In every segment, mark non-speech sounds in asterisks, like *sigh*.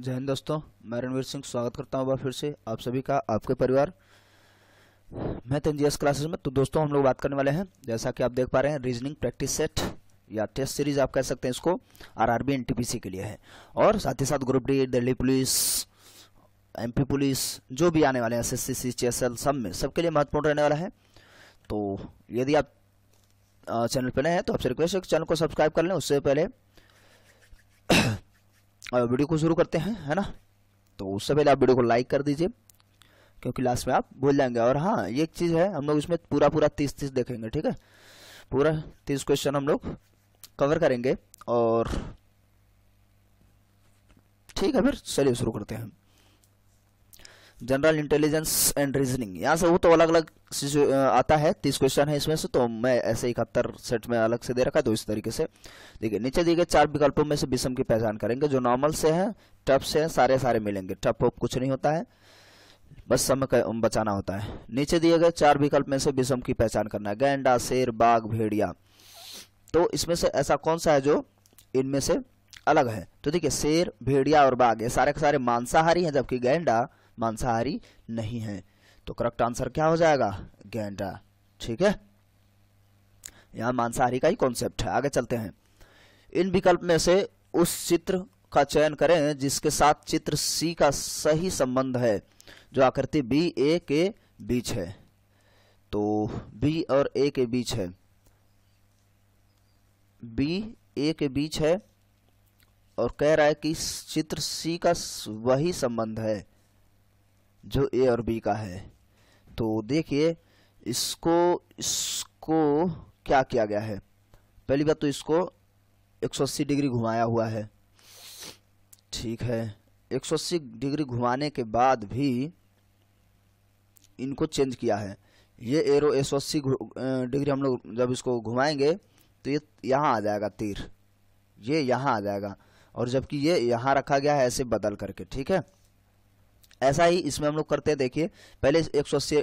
जय हिंद दोस्तों मैं रणवीर सिंह स्वागत करता हूँ फिर से आप सभी का आपके परिवार मैं एस तो क्लासेस में तो दोस्तों हम लोग बात करने वाले हैं जैसा कि आप देख पा रहे हैं रीजनिंग प्रैक्टिस सेट या टेस्ट सीरीज आप कह सकते हैं इसको आरआरबी एनटीपीसी के लिए है और साथ ही साथ group D Delhi police MP police जो भी आने वाले हैं एस एस सी सब में सबके लिए महत्वपूर्ण रहने वाला है तो यदि आप चैनल पर नए हैं तो आपसे रिक्वेस्ट है चैनल को सब्सक्राइब कर लें उससे पहले वीडियो को शुरू करते हैं है ना तो उससे पहले आप वीडियो को लाइक कर दीजिए क्योंकि लास्ट में आप भूल जाएंगे और हाँ एक चीज़ है हम लोग इसमें पूरा पूरा तीस तीस देखेंगे ठीक है पूरा तीस क्वेश्चन हम लोग कवर करेंगे और ठीक है फिर चलिए शुरू करते हैं जनरल इंटेलिजेंस एंड रीजनिंग यहाँ से वो तो अलग अलग आता है तीस क्वेश्चन है इसमें से तो मैं ऐसे इकहत्तर सेट में अलग से दे रखा है तो इस तरीके से देखिए नीचे दिए गए चार विकल्पों में से विषम की पहचान करेंगे जो नॉर्मल से है टफ से है सारे सारे मिलेंगे टफ ऑफ कुछ नहीं होता है बस समय बचाना होता है नीचे दिए गए चार विकल्प में से विषम की पहचान करना है गैंडा शेर बाघ भेड़िया तो इसमें से ऐसा कौन सा है जो इनमें से अलग है तो देखिए शेर भेड़िया और बाघ ये सारे के सारे मांसाहारी हैं जबकि गैंडा मांसाहारी नहीं है तो करेक्ट आंसर क्या हो जाएगा गेंडा ठीक है यहाँ मांसाहारी का ही कॉन्सेप्ट है आगे चलते हैं इन विकल्प में से उस चित्र का चयन करें जिसके साथ चित्र सी का सही संबंध है जो आकृति बी ए के बीच है तो बी और ए के बीच है बी ए के बीच है और कह रहा है कि चित्र सी का वही संबंध है जो ए और बी का है तो देखिए इसको इसको क्या किया गया है पहली बात तो इसको 180 डिग्री घुमाया हुआ है ठीक है 180 डिग्री घुमाने के बाद भी इनको चेंज किया है ये एरो 180 डिग्री हम लोग जब इसको घुमाएंगे तो ये यहाँ आ जाएगा तीर ये यहाँ आ जाएगा और जबकि ये यहाँ रखा गया है ऐसे बदल करके ठीक है ऐसा ही इसमें हम लोग करते हैं देखिए पहले एक सौ अस्सी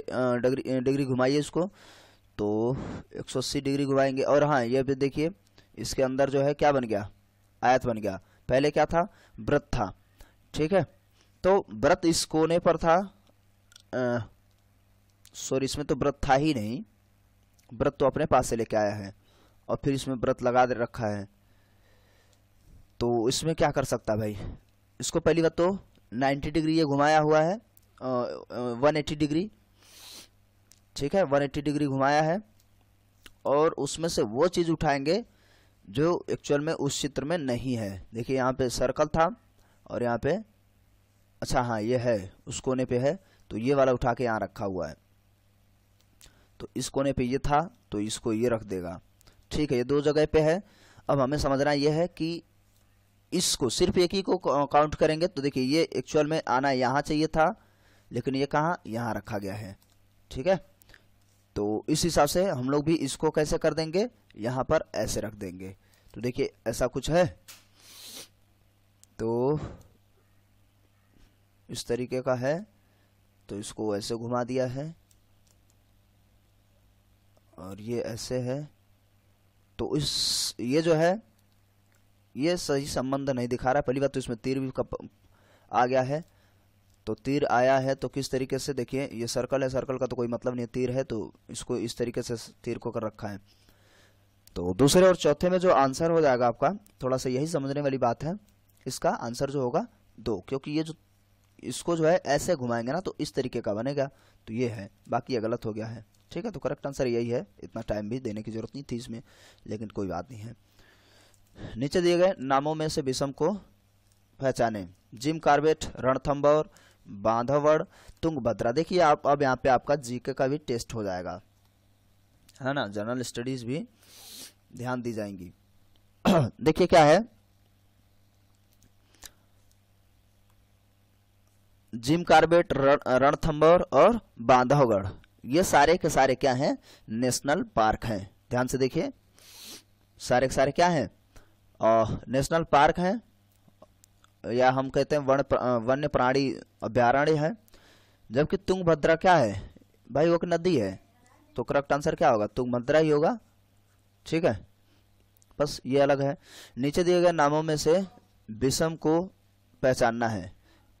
डिग्री डिग्री घुमाइए इसको तो एक सौ अस्सी डिग्री घुमाएंगे और हाँ ये भी देखिए इसके अंदर जो है क्या बन गया आयत बन गया पहले क्या था व्रत था ठीक है तो व्रत इस कोने पर था सॉरी इसमें तो व्रत था ही नहीं व्रत तो अपने पास से लेके आया है और फिर इसमें व्रत लगा दे रखा है तो इसमें क्या कर सकता भाई इसको पहली बात तो 90 डिग्री ये घुमाया हुआ है वन एट्टी डिग्री ठीक है वन एट्टी डिग्री घुमाया है और उसमें से वो चीज़ उठाएंगे जो एक्चुअल में उस चित्र में नहीं है देखिए यहाँ पे सर्कल था और यहाँ पे अच्छा हाँ ये है उस कोने पे है तो ये वाला उठा के यहाँ रखा हुआ है तो इस कोने पे ये था तो इसको ये रख देगा ठीक है ये दो जगह पे है अब हमें समझना यह है कि इसको सिर्फ एक ही को काउंट करेंगे तो देखिए ये एक्चुअल में आना यहाँ चाहिए था लेकिन ये कहाँ यहाँ रखा गया है ठीक है तो इस हिसाब से हम लोग भी इसको कैसे कर देंगे यहाँ पर ऐसे रख देंगे तो देखिए ऐसा कुछ है तो इस तरीके का है तो इसको ऐसे घुमा दिया है और ये ऐसे है तो इस ये जो है ये सही संबंध नहीं दिखा रहा है पहली बात तो इसमें तीर भी कप आ गया है तो तीर आया है तो किस तरीके से देखिए ये सर्कल है सर्कल का तो कोई मतलब नहीं तीर है तो इसको इस तरीके से तीर को कर रखा है तो दूसरे और चौथे में जो आंसर हो जाएगा आपका थोड़ा सा यही समझने वाली बात है इसका आंसर जो होगा दो क्योंकि ये जो इसको जो है ऐसे घुमाएंगे ना तो इस तरीके का बनेगा तो ये है बाकी ये गलत हो गया है ठीक है तो करेक्ट आंसर यही है इतना टाइम भी देने की जरूरत नहीं थी इसमें लेकिन कोई बात नहीं है नीचे दिए गए नामों में से विषम को पहचाने जिम कार्बेट रणथम्बर बांधवड़ तुंगभद्रा देखिए आप अब यहाँ पे आपका जीके का भी टेस्ट हो जाएगा है ना जनरल स्टडीज भी ध्यान दी जाएंगी *clears throat* देखिए क्या है जिम कार्बेट रणथम्बर और बांधवगढ़ ये सारे के सारे क्या हैं नेशनल पार्क हैं ध्यान से देखिए सारे के सारे क्या हैं नेशनल पार्क है या हम कहते हैं वन वन्य प्राणी अभ्यारण्य है जबकि तुंगभद्रा क्या है भाई वो एक नदी है तो करेक्ट आंसर क्या होगा तुंगभद्रा ही होगा ठीक है बस ये अलग है नीचे दिए गए नामों में से विषम को पहचानना है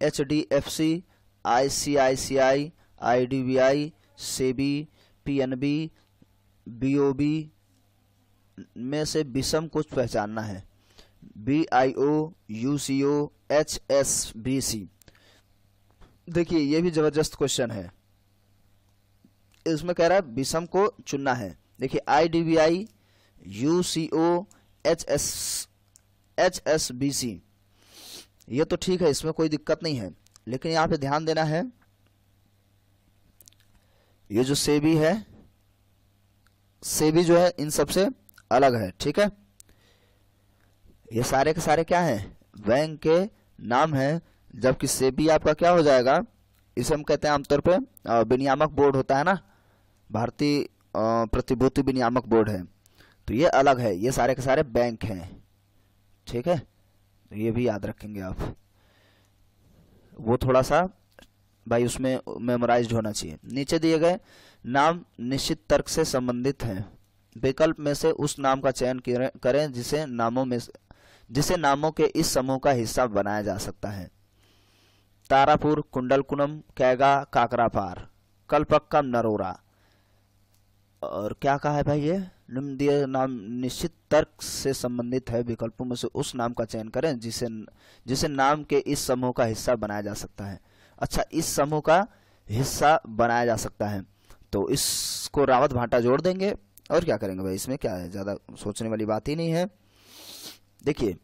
H D F C I C I C I I D B I B P N B B O B में से विषम कुछ पहचानना है B I O U C O H S B C देखिए ये भी ज़बरदस्त क्वेश्चन है इसमें कह रहा है विषम को चुनना है देखिए I D B I U C O H S H S B C ये तो ठीक है इसमें कोई दिक्कत नहीं है लेकिन यहां पे ध्यान देना है ये जो सेबी है सेबी जो है इन सबसे अलग है ठीक है ये सारे के सारे क्या हैं बैंक के नाम हैं जबकि सेबी आपका क्या हो जाएगा इसे हम कहते हैं आमतौर पे विनियामक बोर्ड होता है ना भारतीय प्रतिभूति विनियामक बोर्ड है तो ये अलग है ये सारे के सारे बैंक हैं ठीक है तो ये भी याद रखेंगे आप वो थोड़ा सा भाई उसमें मेमोराइज होना चाहिए नीचे दिए गए नाम निश्चित तर्क से संबंधित हैं विकल्प में से उस नाम का चयन करें जिसे नामों में जिसे नामों के इस समूह का हिस्सा बनाया जा सकता है तारापुर कुंडलकुनम कैगा काकरापार कलपक्कम नरोरा और क्या कहा है भाई ये निम्न दिए नाम निश्चित तर्क से संबंधित है विकल्पों में से उस नाम का चयन करें जिसे जिसे नाम के इस समूह का हिस्सा बनाया जा सकता है अच्छा इस समूह का हिस्सा बनाया जा सकता है तो इसको रावत भाटा जोड़ देंगे और क्या करेंगे भाई इसमें क्या है ज़्यादा सोचने वाली बात ही नहीं है देखिए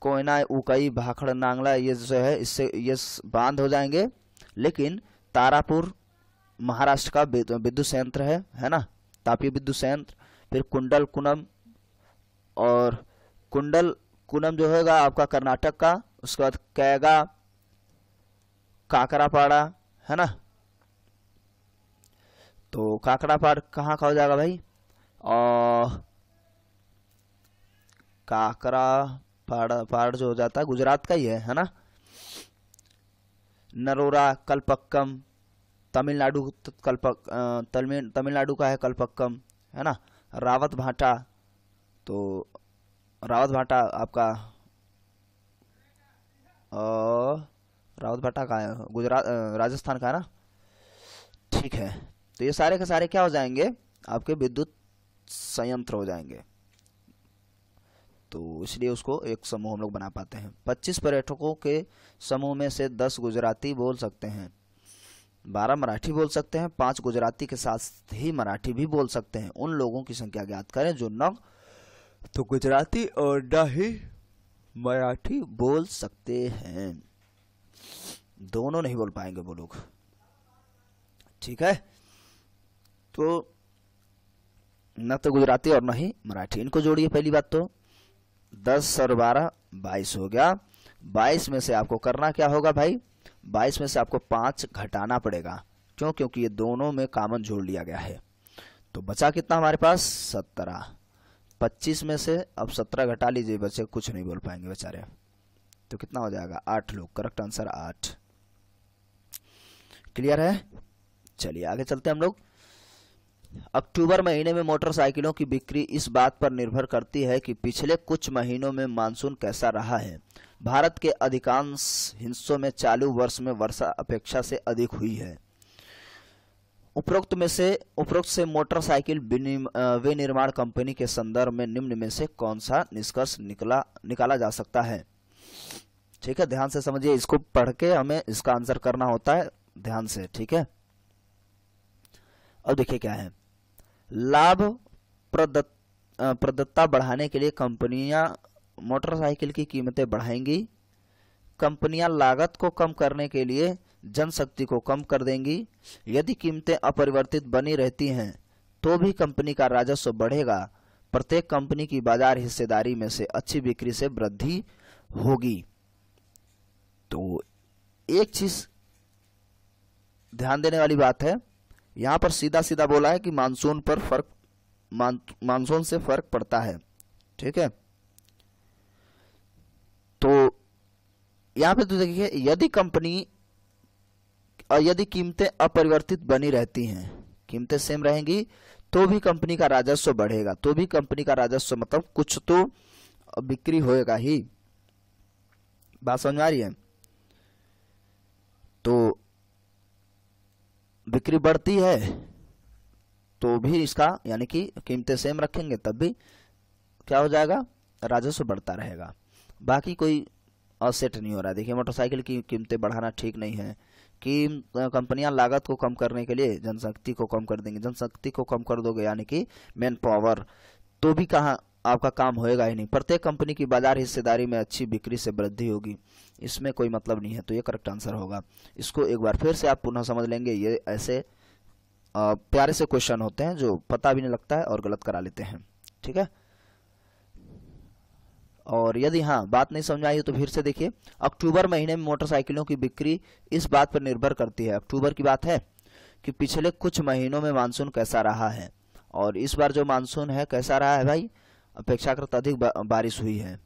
कोयना उकई भाखड़ नांगला ये जो है इससे ये बांध हो जाएंगे लेकिन तारापुर महाराष्ट्र का विद्युत संयंत्र है है ना तापीय विद्युत संयंत्र फिर कुंडल कुनम और कुंडल कुनम जो होगा आपका कर्नाटक का उसके बाद कैगा काकरापाड़ा है ना तो काकरापाड़ कहाँ का हो जाएगा भाई और काकरा पहाड़ पहाड़ जो हो जाता है गुजरात का ही है है ना नरोरा कलपक्कम तमिलनाडु कलपक तमिलनाडु का है कलपक्कम है ना रावत भाटा तो रावत भाटा आपका रावत भाटा का है गुजरात राजस्थान का है ना ठीक है तो ये सारे के सारे क्या हो जाएंगे आपके विद्युत संयंत्र हो जाएंगे तो इसलिए उसको एक समूह हम लोग बना पाते हैं पच्चीस पर्यटकों के समूह में से दस गुजराती बोल सकते हैं बारह मराठी बोल सकते हैं पांच गुजराती के साथ ही मराठी भी बोल सकते हैं उन लोगों की संख्या ज्ञात करें जो न तो गुजराती और न ही मराठी बोल सकते हैं दोनों नहीं बोल पाएंगे वो लोग ठीक है तो न तो गुजराती और न ही मराठी इनको जोड़िए पहली बात तो दस और बारह बाईस हो गया बाईस में से आपको करना क्या होगा भाई बाईस में से आपको पाँच घटाना पड़ेगा क्यों क्योंकि ये दोनों में कामन जोड़ लिया गया है तो बचा कितना हमारे पास सत्रह पच्चीस में से अब सत्रह घटा लीजिए बच्चे कुछ नहीं बोल पाएंगे बेचारे तो कितना हो जाएगा आठ लोग करेक्ट आंसर आठ क्लियर है चलिए आगे चलते हैं हम लोग अक्टूबर महीने में मोटरसाइकिलों की बिक्री इस बात पर निर्भर करती है कि पिछले कुछ महीनों में मानसून कैसा रहा है भारत के अधिकांश हिस्सों में चालू वर्ष में वर्षा अपेक्षा से अधिक हुई है उपरोक्त में से उपरोक्त से मोटरसाइकिल विनिर्माण कंपनी के संदर्भ में निम्न में से कौन सा निष्कर्ष निकला निकाला जा सकता है ठीक है ध्यान से समझिए इसको पढ़ के हमें इसका आंसर करना होता है ध्यान से ठीक है अब देखिए क्या है लाभ प्रदत्त प्रदत्ता बढ़ाने के लिए कंपनियां मोटरसाइकिल की कीमतें बढ़ाएंगी कंपनियां लागत को कम करने के लिए जनशक्ति को कम कर देंगी यदि कीमतें अपरिवर्तित बनी रहती हैं तो भी कंपनी का राजस्व बढ़ेगा प्रत्येक कंपनी की बाजार हिस्सेदारी में से अच्छी बिक्री से वृद्धि होगी तो एक चीज ध्यान देने वाली बात है यहाँ पर सीधा सीधा बोला है कि मानसून पर फर्क मानसून से फर्क पड़ता है ठीक है तो यहाँ पे तो देखिए यदि कंपनी और यदि कीमतें अपरिवर्तित बनी रहती हैं कीमतें सेम रहेंगी तो भी कंपनी का राजस्व बढ़ेगा तो भी कंपनी का राजस्व मतलब कुछ तो बिक्री होएगा ही बात समझ आ रही है तो बिक्री बढ़ती है तो भी इसका यानी कि कीमतें सेम रखेंगे तब भी क्या हो जाएगा राजस्व बढ़ता रहेगा बाकी कोई असेट नहीं हो रहा है देखिए मोटरसाइकिल की कीमतें बढ़ाना ठीक नहीं है कि कंपनियां लागत को कम करने के लिए जनशक्ति को कम कर देंगे जनशक्ति को कम कर दोगे यानी कि मैन पावर तो भी कहाँ आपका काम होएगा ही नहीं प्रत्येक कंपनी की बाजार हिस्सेदारी में अच्छी बिक्री से वृद्धि होगी इसमें कोई मतलब नहीं है तो ये करेक्ट आंसर होगा इसको एक बार फिर से आप पुनः समझ लेंगे ये ऐसे प्यारे से क्वेश्चन होते हैं जो पता भी नहीं लगता है और गलत करा लेते हैं ठीक है और यदि हाँ बात नहीं समझ आई तो फिर से देखिए अक्टूबर महीने में मोटरसाइकिलों की बिक्री इस बात पर निर्भर करती है अक्टूबर की बात है कि पिछले कुछ महीनों में मानसून कैसा रहा है और इस बार जो मानसून है कैसा रहा है भाई अपेक्षाकृत अधिक बारिश हुई है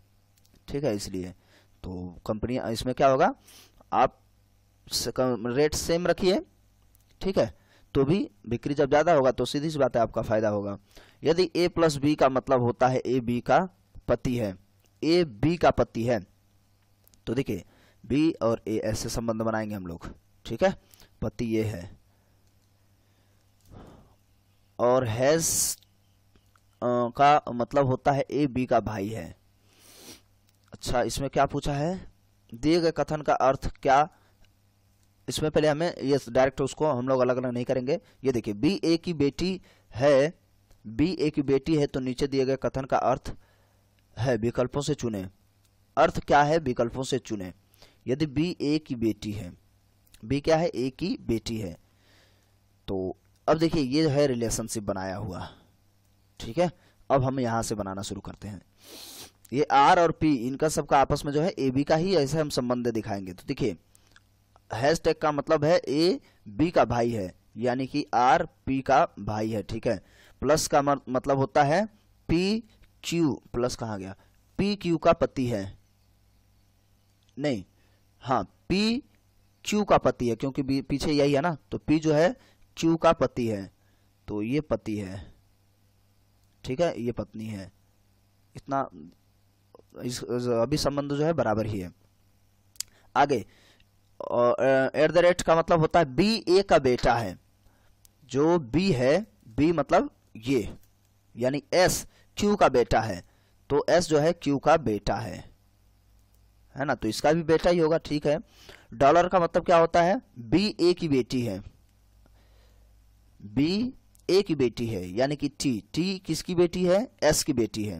ठीक है इसलिए तो कंपनी इसमें क्या होगा आप रेट सेम रखिए ठीक है तो भी बिक्री जब ज़्यादा होगा तो सीधी सी बात है आपका फ़ायदा होगा यदि ए प्लस बी का मतलब होता है ए बी का पति है ए बी का पति है तो देखिए बी और ए ऐसे संबंध बनाएंगे हम लोग ठीक है पति ये है और हैज़ का मतलब होता है ए बी का भाई है अच्छा इसमें क्या पूछा है दिए गए कथन का अर्थ क्या इसमें पहले हमें ये डायरेक्ट उसको हम लोग अलग अलग नहीं करेंगे ये देखिए बी ए की बेटी है बी ए की बेटी है तो नीचे दिए गए कथन का अर्थ है विकल्पों से चुने अर्थ क्या है विकल्पों से चुने यदि बी ए की बेटी है बी क्या है ए की बेटी है तो अब देखिए ये है रिलेशनशिप बनाया हुआ ठीक है अब हम यहाँ से बनाना शुरू करते हैं ये आर और पी इनका सबका आपस में जो है ए बी का ही ऐसे हम संबंध दिखाएंगे तो देखिए हैश टैग का मतलब है ए बी का भाई है यानी कि आर पी का भाई है ठीक है प्लस का मतलब होता है पी क्यू प्लस कहा गया पी क्यू का पति है नहीं हाँ पी क्यू का पति है क्योंकि पीछे यही है ना तो पी जो है क्यू का पति है तो ये पति है ठीक है ये पत्नी है इतना इस अभी संबंध जो है बराबर ही है आगे एट द रेट का मतलब होता है बी ए का बेटा है जो बी है बी मतलब ये यानी एस क्यू का बेटा है तो एस जो है क्यू का बेटा है है ना तो इसका भी बेटा ही होगा ठीक है डॉलर का मतलब क्या होता है बी ए की बेटी है बी ए की बेटी है यानी कि टी टी किसकी बेटी है एस की बेटी है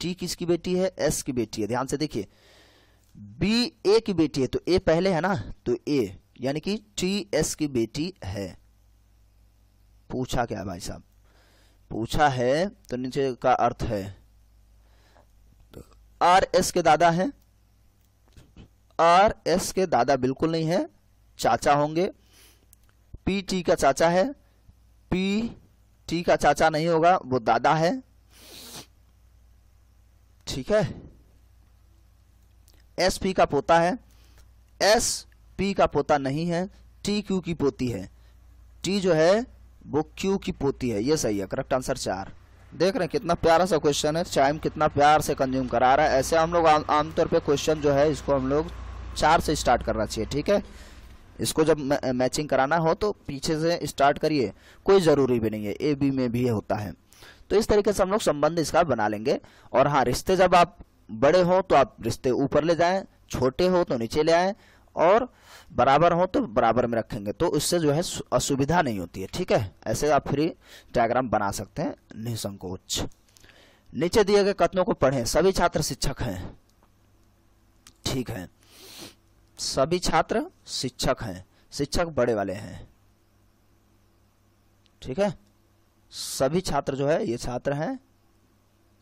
टी किसकी बेटी है एस की बेटी है ध्यान से देखिए बी ए की बेटी है तो ए पहले है ना तो ए यानी कि टी एस की बेटी है पूछा क्या भाई साहब पूछा है तो नीचे का अर्थ है आर तो एस के दादा है आर एस के दादा बिल्कुल नहीं है चाचा होंगे पी टी का चाचा है पी टी का चाचा नहीं होगा वो दादा है ठीक है एस पी का पोता है एस पी का पोता नहीं है टी क्यू की पोती है टी जो है वो क्यू की पोती है ये सही है करेक्ट आंसर चार देख रहे हैं कितना प्यारा सा क्वेश्चन है चाइम कितना प्यार से कंज्यूम करा रहा है ऐसे हम लोग आमतौर पे क्वेश्चन जो है इसको हम लोग चार से स्टार्ट करना चाहिए ठीक है इसको जब मैचिंग कराना हो तो पीछे से स्टार्ट करिए कोई ज़रूरी भी नहीं है ए बी में भी होता है तो इस तरीके से हम लोग संबंध इसका बना लेंगे और हाँ रिश्ते जब आप बड़े हो तो आप रिश्ते ऊपर ले जाएं छोटे हो तो नीचे ले आए और बराबर हो तो बराबर में रखेंगे तो इससे जो है असुविधा नहीं होती है ठीक है ऐसे आप फ्री डायग्राम बना सकते हैं निसंकोच नीचे दिए गए कथनों को पढ़ें सभी छात्र शिक्षक हैं ठीक है सभी छात्र शिक्षक हैं शिक्षक बड़े वाले हैं ठीक है सभी छात्र जो है ये छात्र हैं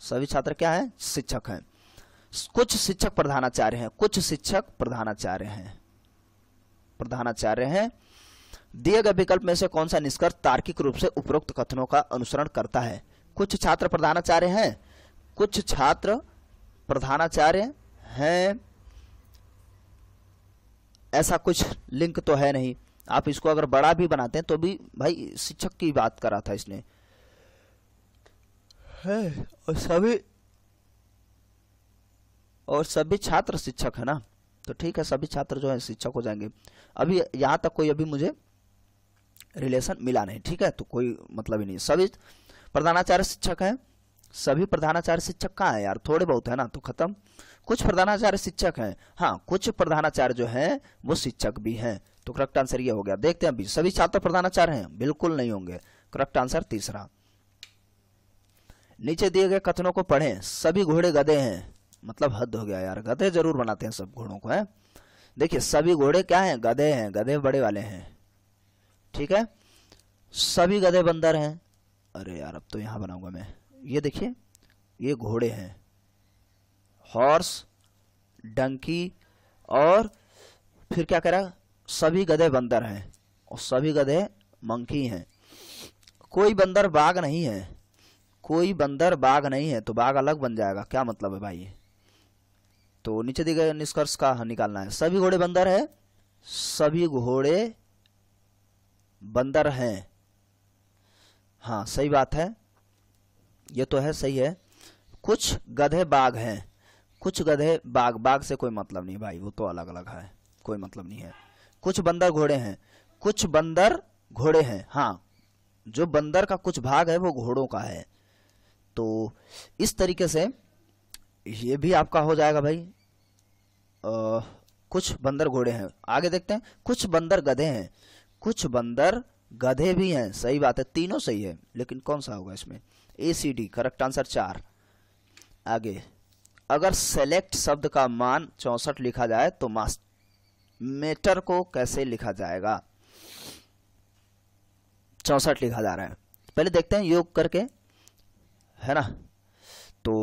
सभी छात्र क्या हैं शिक्षक हैं कुछ शिक्षक प्रधानाचार्य हैं कुछ शिक्षक प्रधानाचार्य हैं प्रधानाचार्य हैं दिए गए विकल्प में से कौन सा निष्कर्ष तार्किक रूप से उपरोक्त कथनों का अनुसरण करता है कुछ छात्र प्रधानाचार्य हैं कुछ छात्र प्रधानाचार्य हैं ऐसा कुछ लिंक तो है नहीं आप इसको अगर बड़ा भी बनाते हैं तो भी भाई शिक्षक की बात करा था इसने है और सभी और सभी छात्र शिक्षक है ना तो ठीक है सभी छात्र जो है शिक्षक हो जाएंगे अभी यहां तक कोई अभी मुझे रिलेशन मिला नहीं ठीक है तो कोई मतलब ही नहीं सभी प्रधानाचार्य शिक्षक है सभी प्रधानाचार्य शिक्षक कहाँ है यार थोड़े बहुत है ना तो खत्म कुछ प्रधानाचार्य शिक्षक हैं हाँ कुछ प्रधानाचार्य जो हैं वो शिक्षक भी हैं तो करेक्ट आंसर ये हो गया देखते हैं अभी सभी छात्र प्रधानाचार्य हैं बिल्कुल नहीं होंगे करेक्ट आंसर तीसरा नीचे दिए गए कथनों को पढ़ें सभी घोड़े गधे हैं मतलब हद हो गया यार गधे जरूर बनाते हैं सब घोड़ों को है देखिए सभी घोड़े क्या हैं गधे हैं गधे बड़े वाले हैं ठीक है सभी गधे बंदर हैं अरे यार अब तो यहाँ बनाऊंगा मैं ये देखिए ये घोड़े हैं हॉर्स डंकी और फिर क्या कह सभी गधे बंदर हैं और सभी गधे मंकी हैं कोई बंदर बाघ नहीं है कोई बंदर बाघ नहीं है तो बाघ अलग बन जाएगा क्या मतलब है भाई तो नीचे दिए गए निष्कर्ष का निकालना है सभी घोड़े बंदर है सभी घोड़े बंदर हैं हाँ सही बात है ये तो है सही है कुछ गधे बाघ हैं कुछ गधे बाग बाग से कोई मतलब नहीं भाई वो तो अलग अलग है कोई मतलब नहीं है कुछ बंदर घोड़े हैं कुछ बंदर घोड़े हैं हाँ जो बंदर का कुछ भाग है वो घोड़ों का है तो इस तरीके से ये भी आपका हो जाएगा भाई आ, कुछ बंदर घोड़े हैं आगे देखते हैं कुछ बंदर गधे हैं कुछ बंदर गधे भी हैं सही बात है तीनों सही है लेकिन कौन सा होगा इसमें A C D correct answer चार आगे अगर सेलेक्ट शब्द का मान चौसठ लिखा जाए तो मास्टर को कैसे लिखा जाएगा चौसठ लिखा जा रहा है पहले देखते हैं योग करके है ना तो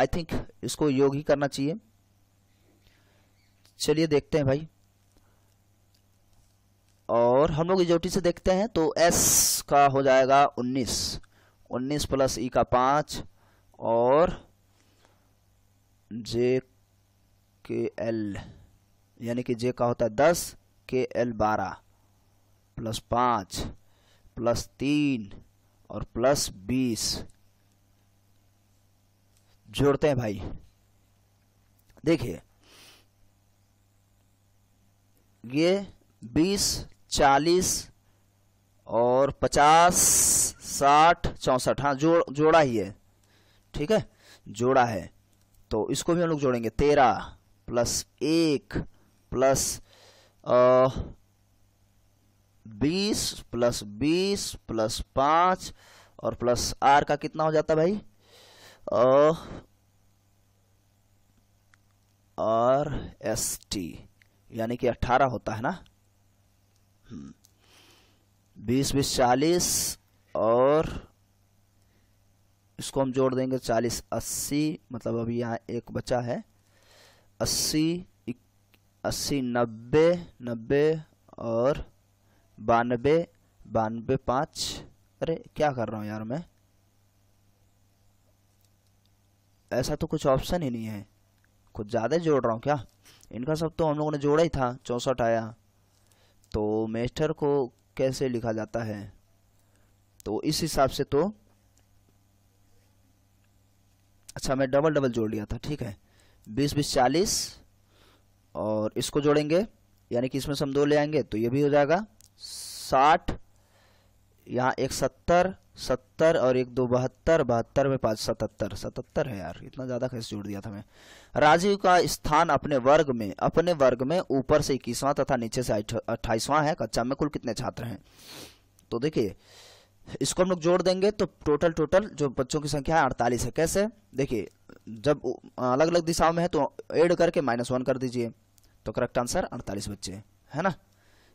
आई थिंक इसको योग ही करना चाहिए चलिए देखते हैं भाई और हम लोग इजोटी से देखते हैं तो एस का हो जाएगा उन्नीस उन्नीस प्लस ई e का पांच और जे के एल यानी कि जे का होता है दस के एल बारह प्लस पाँच प्लस तीन और प्लस बीस जोड़ते हैं भाई देखिए ये बीस चालीस और पचास साठ चौंसठ हाँ जो जोड़ा ही है ठीक है जोड़ा है तो इसको भी हम लोग जोड़ेंगे तेरह प्लस एक प्लस बीस प्लस बीस प्लस पाँच और प्लस आर का कितना हो जाता भाई आर एस टी यानी कि अट्ठारह होता है ना हम्म। बीस बीस चालीस और इसको हम जोड़ देंगे चालीस अस्सी मतलब अभी यहाँ एक बचा है अस्सी अस्सी नब्बे नब्बे और बानबे बानबे पाँच अरे क्या कर रहा हूँ यार मैं ऐसा तो कुछ ऑप्शन ही नहीं है कुछ ज़्यादा जोड़ रहा हूँ क्या इनका सब तो हम लोगों ने जोड़ा ही था चौंसठ आया तो मेस्टर को कैसे लिखा जाता है तो इस हिसाब से तो अच्छा मैं डबल डबल जोड़ लिया था ठीक है बीस बीस चालीस और इसको जोड़ेंगे यानी कि इसमें से हम दो ले आएंगे तो ये भी हो जाएगा साठ यहाँ एक सत्तर सत्तर और एक दो बहत्तर बहत्तर में पाँच सतहत्तर सतहत्तर है यार इतना ज़्यादा कैसे जोड़ दिया था मैं राजीव का स्थान अपने वर्ग में अपने वर्ग में ऊपर से इक्कीसवां तथा नीचे से अट्ठाईसवां है कक्षा में कुल कितने छात्र हैं तो देखिए इसको हम लोग जोड़ देंगे तो टोटल टोटल जो बच्चों की संख्या है अड़तालीस है कैसे देखिए जब अलग अलग दिशाओं में है तो एड करके माइनस वन कर दीजिए तो करेक्ट आंसर अड़तालीस बच्चे है ना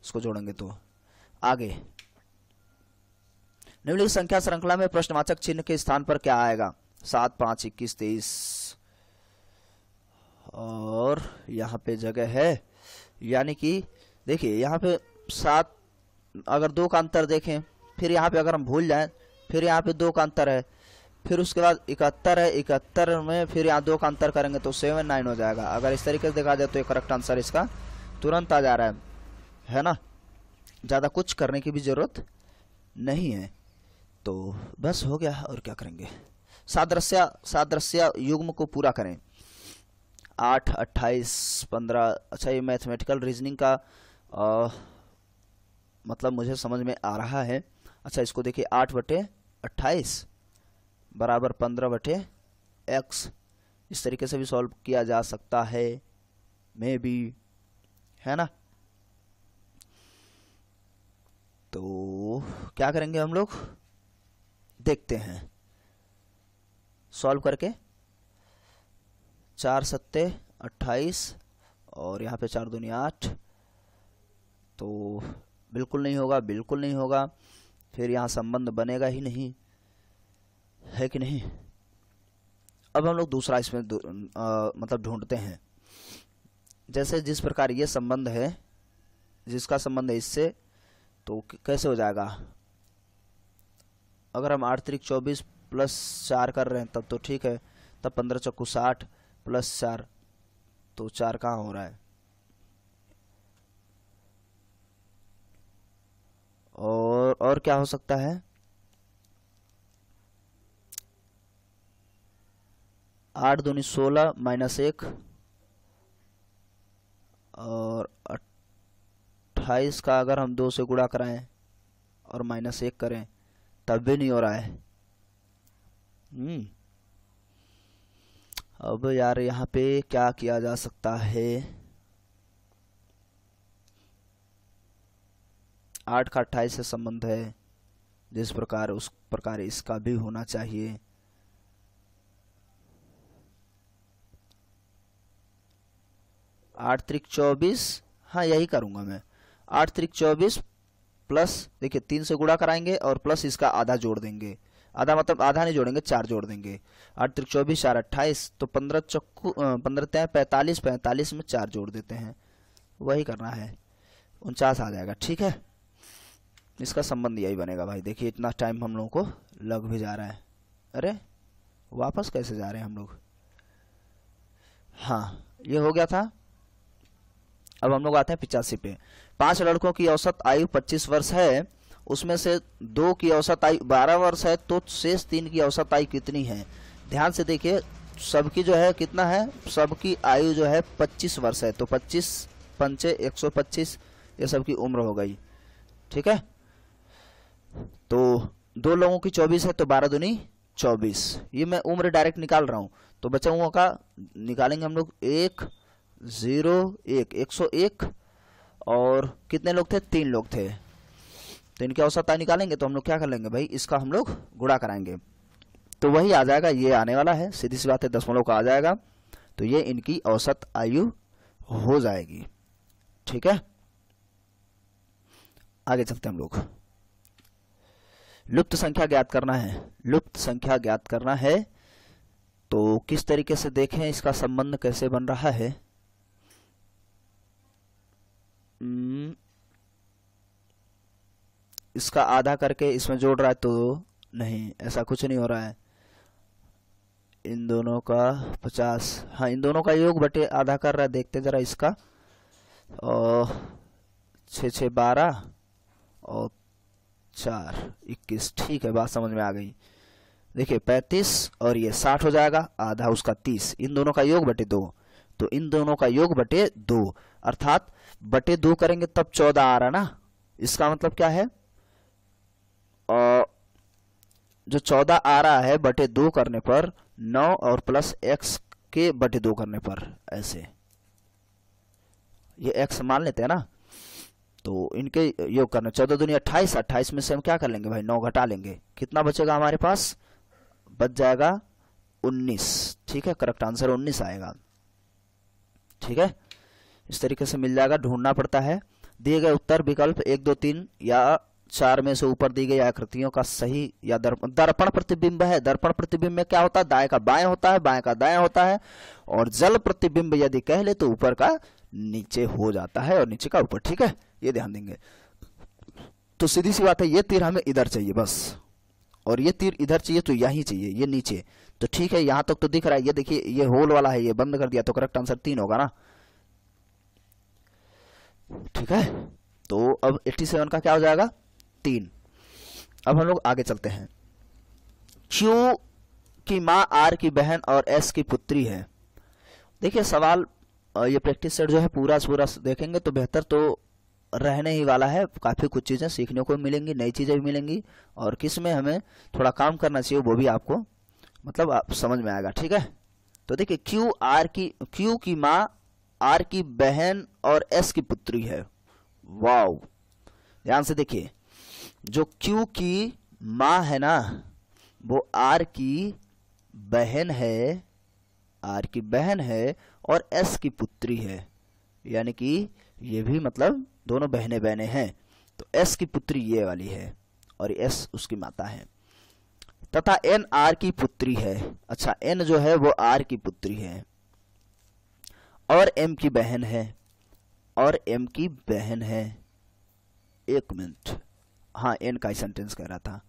इसको जोड़ेंगे तो आगे निम्नलिखित संख्या श्रृंखला में प्रश्नवाचक चिन्ह के स्थान पर क्या आएगा सात पांच इक्कीस तेईस और यहाँ पे जगह है यानी कि देखिए यहाँ पे सात अगर दो का अंतर देखें फिर यहाँ पे अगर हम भूल जाएं फिर यहाँ पे दो का अंतर है फिर उसके बाद इकहत्तर है इकहत्तर में फिर यहाँ दो का अंतर करेंगे तो सेवन नाइन हो जाएगा अगर इस तरीके से देखा जाए तो ये करेक्ट आंसर इसका तुरंत आ जा रहा है है ना ज़्यादा कुछ करने की भी ज़रूरत नहीं है तो बस हो गया और क्या करेंगे सादृश्य सादृश्य युग्म को पूरा करें आठ अट्ठाईस पंद्रह अच्छा ये मैथमेटिकल रीजनिंग का आ, मतलब मुझे समझ में आ रहा है अच्छा इसको देखिए आठ बटे अट्ठाईस बराबर पंद्रह बटे एक्स इस तरीके से भी सॉल्व किया जा सकता है मे बी है ना तो क्या करेंगे हम लोग देखते हैं सॉल्व करके चार सत्ते अट्ठाईस और यहाँ पे चार दुनिया आठ तो बिल्कुल नहीं होगा बिल्कुल नहीं होगा फिर यहाँ संबंध बनेगा ही नहीं है कि नहीं अब हम लोग दूसरा इसमें दू, आ, मतलब ढूंढते हैं जैसे जिस प्रकार ये संबंध है जिसका संबंध है इससे तो कैसे हो जाएगा अगर हम आठ तरीक चौबीस प्लस चार कर रहे हैं तब तो ठीक है तब पंद्रह चक्कू साठ प्लस चार तो चार कहाँ हो रहा है और और क्या हो सकता है आठ दूनी सोलह माइनस एक और अट्ठाईस का अगर हम दो से गुड़ा कराएं और माइनस एक करें तब भी नहीं हो रहा है हम्म। अब यार यहाँ पे क्या किया जा सकता है आठ का अट्ठाईस से संबंध है जिस प्रकार उस प्रकार इसका भी होना चाहिए आठ त्रिक चौबीस हाँ यही करूंगा मैं आठ त्रिक चौबीस प्लस देखिए तीन से गुड़ा कराएंगे और प्लस इसका आधा जोड़ देंगे आधा मतलब आधा नहीं जोड़ेंगे चार जोड़ देंगे आठ त्रिक चौबीस चार अट्ठाईस तो पंद्रह चक्कू पंद्रह तय पैंतालीस पैंतालीस में चार जोड़ देते हैं वही करना है उनचास आ जाएगा ठीक है इसका संबंध यही बनेगा भाई देखिए इतना टाइम हम लोगों को लग भी जा रहा है अरे वापस कैसे जा रहे हैं हम लोग हाँ ये हो गया था अब हम लोग आते हैं पिचासी पे पांच लड़कों की औसत आयु पच्चीस वर्ष है उसमें से दो की औसत आयु बारह वर्ष है तो शेष तीन की औसत आयु कितनी है ध्यान से देखिए सबकी जो है कितना है सबकी आयु जो है पच्चीस वर्ष है तो पच्चीस पंचे एक सौ पच्चीस ये सबकी उम्र हो गई ठीक है तो दो लोगों की चौबीस है तो बारह दुनी चौबीस ये मैं उम्र डायरेक्ट निकाल रहा हूँ तो बचा हुआ का निकालेंगे हम लोग एक ज़ीरो एक एक सौ एक और कितने लोग थे तीन लोग थे तो इनकी औसतता निकालेंगे तो हम लोग क्या कर लेंगे भाई इसका हम लोग गुड़ा कराएंगे तो वही आ जाएगा ये आने वाला है सीधी सी बात है दस का आ जाएगा तो ये इनकी औसत आयु हो जाएगी ठीक है आगे चलते हम लोग लुप्त संख्या ज्ञात करना है लुप्त संख्या ज्ञात करना है तो किस तरीके से देखें इसका संबंध कैसे बन रहा है हम्म, इसका आधा करके इसमें जोड़ रहा है तो नहीं ऐसा कुछ नहीं हो रहा है इन दोनों का पचास हाँ इन दोनों का योग बटे आधा कर रहा है देखते ज़रा इसका और छ बारह और चार इक्कीस ठीक है बात समझ में आ गई देखिए पैंतीस और ये साठ हो जाएगा आधा उसका तीस इन दोनों का योग बटे दो तो इन दोनों का योग बटे दो अर्थात बटे दो करेंगे तब चौदह आ रहा ना इसका मतलब क्या है और जो चौदह आ रहा है बटे दो करने पर नौ और प्लस एक्स के बटे दो करने पर ऐसे ये एक्स मान लेते हैं ना तो इनके योग करना चौदह दुनिया अट्ठाईस अट्ठाईस में से हम क्या कर लेंगे भाई नौ घटा लेंगे कितना बचेगा हमारे पास बच जाएगा उन्नीस ठीक है करेक्ट आंसर उन्नीस आएगा ठीक है इस तरीके से मिल जाएगा ढूंढना पड़ता है दिए गए उत्तर विकल्प एक दो तीन या चार में से ऊपर दी गई आकृतियों का सही या दर्पण दर्पण प्रतिबिंब है दर्पण प्रतिबिंब में क्या होता है दाएं का बाएं होता है बाएं का दाएं होता है और जल प्रतिबिंब यदि कह ले तो ऊपर का नीचे हो जाता है और नीचे का ऊपर ठीक है ये ध्यान देंगे तो सीधी सी बात है ये तीर हमें इधर चाहिए बस और ये तीर इधर चाहिए तो यही चाहिए ये नीचे तो ठीक है यहां तक तो दिख रहा है ये देखिए ये होल वाला है ये बंद कर दिया तो करेक्ट आंसर तीन होगा ना ठीक है तो अब 87 का क्या हो जाएगा तीन अब हम लोग आगे चलते हैं क्यू की माँ आर की बहन और एस की पुत्री है देखिए सवाल ये प्रैक्टिस सेट जो है पूरा पूरा देखेंगे तो बेहतर तो रहने ही वाला है काफ़ी कुछ चीज़ें सीखने को मिलेंगी नई चीज़ें भी मिलेंगी और किस में हमें थोड़ा काम करना चाहिए वो भी आपको मतलब आप समझ में आएगा ठीक है तो देखिए क्यू आर की क्यू की माँ आर की बहन और एस की पुत्री है वाओ ध्यान से देखिए जो क्यू की माँ है ना वो आर की बहन है आर की बहन है और एस की पुत्री है यानी कि ये भी मतलब दोनों बहने बहने हैं तो एस की पुत्री ये वाली है और एस उसकी माता है तथा एन आर की पुत्री है अच्छा एन जो है वो आर की पुत्री है और एम की बहन है और एम की बहन है एक मिनट हाँ एन का ही सेंटेंस कह रहा था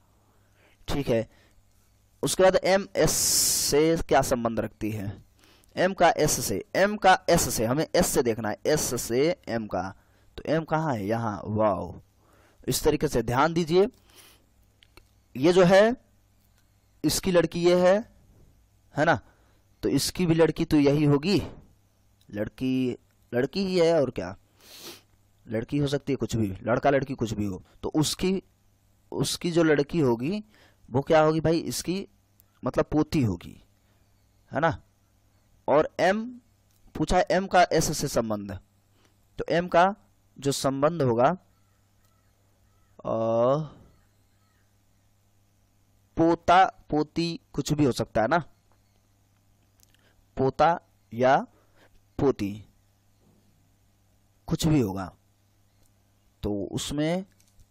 ठीक है उसके बाद एम एस से क्या संबंध रखती है एम का एस से एम का एस से हमें एस से देखना है एस से एम का तो एम कहाँ है यहाँ वाओ इस तरीके से ध्यान दीजिए ये जो है इसकी लड़की ये है है ना तो इसकी भी लड़की तो यही होगी लड़की लड़की ही है और क्या लड़की हो सकती है कुछ भी लड़का लड़की कुछ भी हो तो उसकी उसकी जो लड़की होगी वो क्या होगी भाई इसकी मतलब पोती होगी है ना और m पूछा है m का s से संबंध तो m का जो संबंध होगा आ, पोता पोती कुछ भी हो सकता है ना पोता या पोती कुछ भी होगा तो उसमें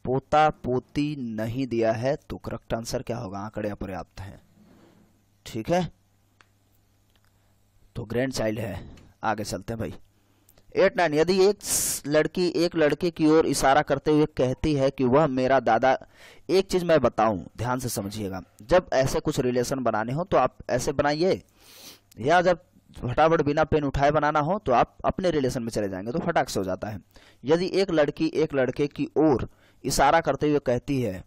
पोता पोती नहीं दिया है तो करेक्ट आंसर क्या होगा आंकड़े अपर्याप्त हैं ठीक है तो ग्रैंड चाइल्ड है आगे चलते हैं भाई एट नाइन यदि एक लड़की एक लड़के की ओर इशारा करते हुए कहती है कि वह मेरा दादा एक चीज़ मैं बताऊं ध्यान से समझिएगा जब ऐसे कुछ रिलेशन बनाने हो तो आप ऐसे बनाइए या जब फटाफट बिना पेन उठाए बनाना हो तो आप अपने रिलेशन में चले जाएंगे तो फटाक से हो जाता है यदि एक लड़की एक लड़के की ओर इशारा करते हुए कहती है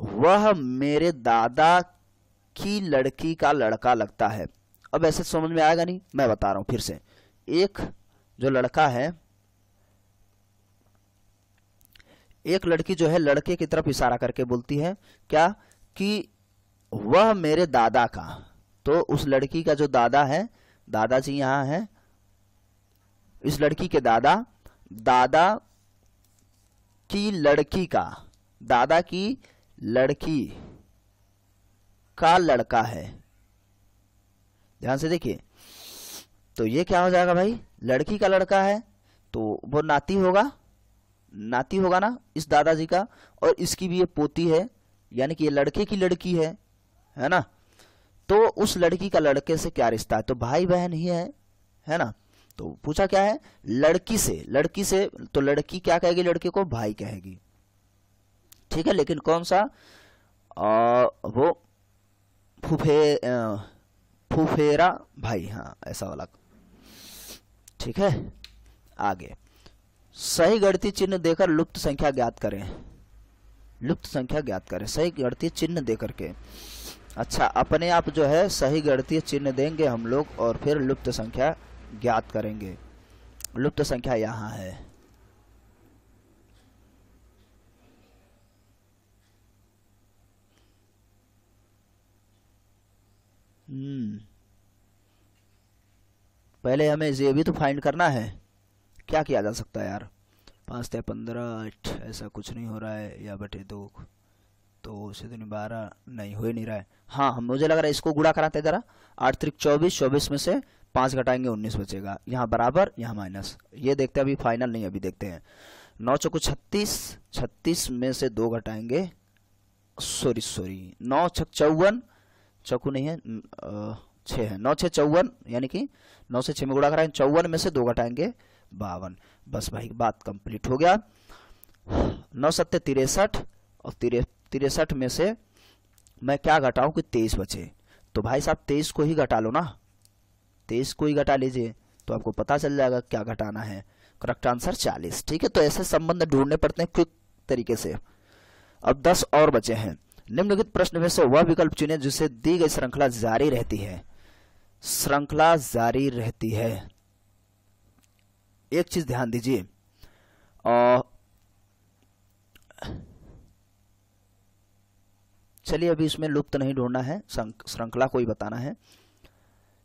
वह मेरे दादा की लड़की का लड़का लगता है अब ऐसे समझ में आएगा नहीं मैं बता रहा हूं फिर से एक जो लड़का है एक लड़की जो है लड़के की तरफ इशारा करके बोलती है क्या कि वह मेरे दादा का तो उस लड़की का जो दादा है दादाजी यहां है इस लड़की के दादा दादा की लड़की का दादा की लड़की का लड़का है ध्यान से देखिए तो ये क्या हो जाएगा भाई लड़की का लड़का है तो वो नाती होगा नाती होगा ना इस दादाजी का और इसकी भी ये पोती है यानी कि ये लड़के की लड़की है है ना तो उस लड़की का लड़के से क्या रिश्ता है तो भाई बहन ही है है ना तो पूछा क्या है लड़की से लड़की से तो लड़की क्या कहेगी लड़के को भाई कहेगी ठीक है लेकिन कौन सा आ, वो फूफे फुफेरा भाई हाँ ऐसा वाला ठीक है आगे सही गणती चिन्ह देकर लुप्त संख्या ज्ञात करें लुप्त संख्या ज्ञात करें सही गणती चिन्ह दे करके अच्छा अपने आप जो है सही गणतीय चिन्ह देंगे हम लोग और फिर लुप्त संख्या ज्ञात करेंगे लुप्त संख्या यहाँ है हम्म। पहले हमें ये भी तो फाइंड करना है क्या किया जा सकता है यार पाँच थे पंद्रह आठ ऐसा कुछ नहीं हो रहा है या बटे दो तो दिन बारह नहीं हो ही नहीं रहा है हाँ हम मुझे लग रहा है इसको गुड़ा कराते जरा आठ त्रिक चौबीस चौबीस में से पाँच घटाएंगे उन्नीस बचेगा यहाँ बराबर यहाँ माइनस ये देखते हैं अभी फाइनल नहीं अभी देखते हैं नौ चौक छत्तीस छत्तीस में से दो घटाएंगे सॉरी सॉरी नौ छक चौवन चौकू नहीं है छः है नौ छः चौवन यानी कि नौ से छः में गुड़ा कराएंगे चौवन में से दो घटाएंगे बावन बस भाई बात कंप्लीट हो गया नौ सत्य तिरसठ और तिरे तिरसठ में से मैं क्या घटाऊं कि तेईस बचे तो भाई साहब तेईस को ही घटा लो ना तेईस को ही घटा लीजिए तो आपको पता चल जाएगा क्या घटाना है करेक्ट आंसर चालीस ठीक है तो ऐसे संबंध ढूंढने पड़ते हैं क्विक तरीके से अब दस और बचे हैं निम्नलिखित प्रश्न में से वह विकल्प चुने जिसे दी गई श्रृंखला जारी रहती है श्रृंखला जारी रहती है एक चीज ध्यान दीजिए चलिए अभी इसमें लुप्त तो नहीं ढूंढना है श्रृंखला को ही बताना है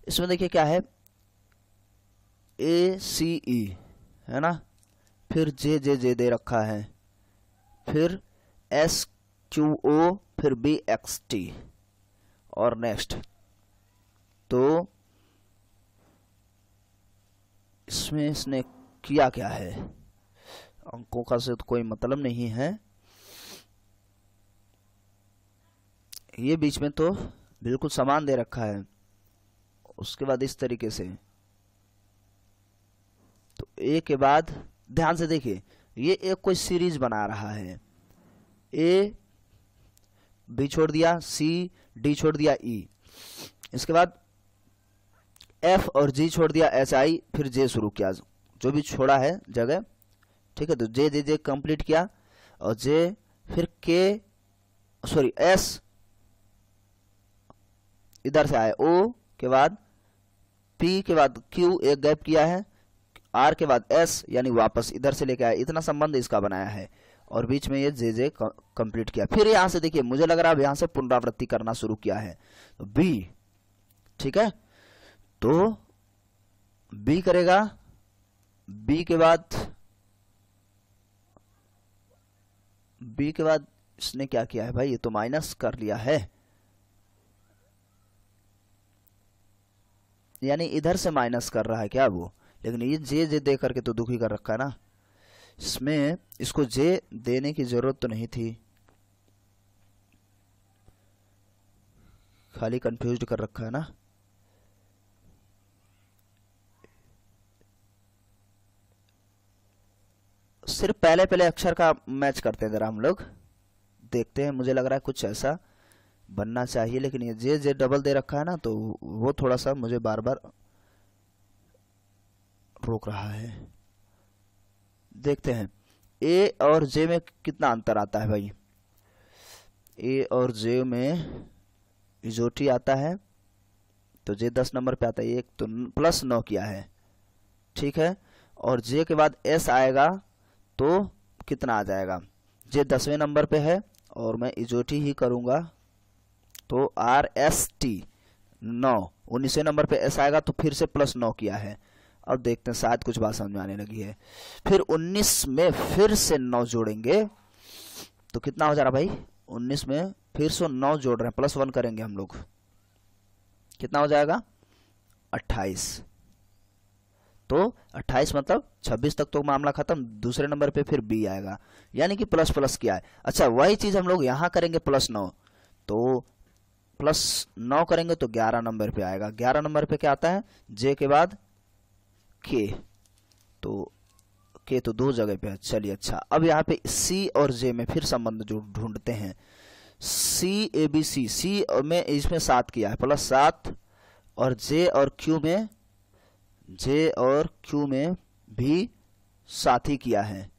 इसमें देखिए क्या है ए सी ई है ना फिर जे जे जे दे रखा है फिर एस क्यू ओ फिर बी एक्स टी और नेक्स्ट तो इसमें इसने किया क्या है अंकों का से तो कोई मतलब नहीं है ये बीच में तो बिल्कुल समान दे रखा है उसके बाद इस तरीके से तो ए के बाद ध्यान से देखिए ये एक कोई सीरीज बना रहा है ए बी छोड़ दिया सी डी छोड़ दिया ई e. इसके बाद एफ और जी छोड़ दिया एस आई फिर जे शुरू किया जो भी छोड़ा है जगह ठीक है तो जे जे जे कंप्लीट किया और जे फिर के सॉरी एस इधर से आए ओ के बाद पी के बाद क्यू एक गैप किया है आर के बाद एस यानी वापस इधर से लेके आया इतना संबंध इसका बनाया है और बीच में ये जे जे कंप्लीट किया फिर यहां से देखिए मुझे लग रहा है यहां से पुनरावृत्ति करना शुरू किया है तो बी ठीक है तो बी करेगा बी के बाद बी के बाद इसने क्या किया है भाई ये तो माइनस कर लिया है यानी इधर से माइनस कर रहा है क्या वो लेकिन ये जे जे दे करके तो दुखी कर रखा है ना इसमें इसको जे देने की जरूरत तो नहीं थी खाली कंफ्यूज कर रखा है ना सिर्फ पहले पहले अक्षर का मैच करते हैं जरा हम लोग देखते हैं मुझे लग रहा है कुछ ऐसा बनना चाहिए लेकिन ये जे जे डबल दे रखा है ना तो वो थोड़ा सा मुझे बार बार रोक रहा है देखते हैं ए और जे में कितना अंतर आता है भाई ए और जे में इजोटी आता है तो जे दस नंबर पे आता है एक तो प्लस नौ किया है ठीक है और जे के बाद एस आएगा तो कितना आ जाएगा जे दसवें नंबर पे है और मैं इजोटी ही करूँगा तो आर एस टी नौ उन्नीसवें नंबर पे एस आएगा तो फिर से प्लस नौ किया है अब देखते हैं शायद कुछ बात समझ में आने लगी है फिर उन्नीस में फिर से नौ जोड़ेंगे तो कितना हो जा रहा भाई उन्नीस में फिर से नौ जोड़ रहे हैं प्लस वन करेंगे हम लोग कितना हो जाएगा अट्ठाईस तो 28 मतलब 26 तक तो मामला खत्म दूसरे नंबर पे फिर बी आएगा यानी कि प्लस प्लस क्या है अच्छा वही चीज हम लोग यहां करेंगे प्लस नौ तो प्लस नौ करेंगे तो ग्यारह नंबर पे आएगा ग्यारह नंबर पे क्या आता है जे के बाद के तो के तो दो जगह पे है चलिए अच्छा अब यहाँ पे सी और जे में फिर संबंध जो ढूंढते हैं सी ए बी सी सी में इसमें सात किया है प्लस सात और जे और क्यू में जे और क्यू में भी साथ ही किया है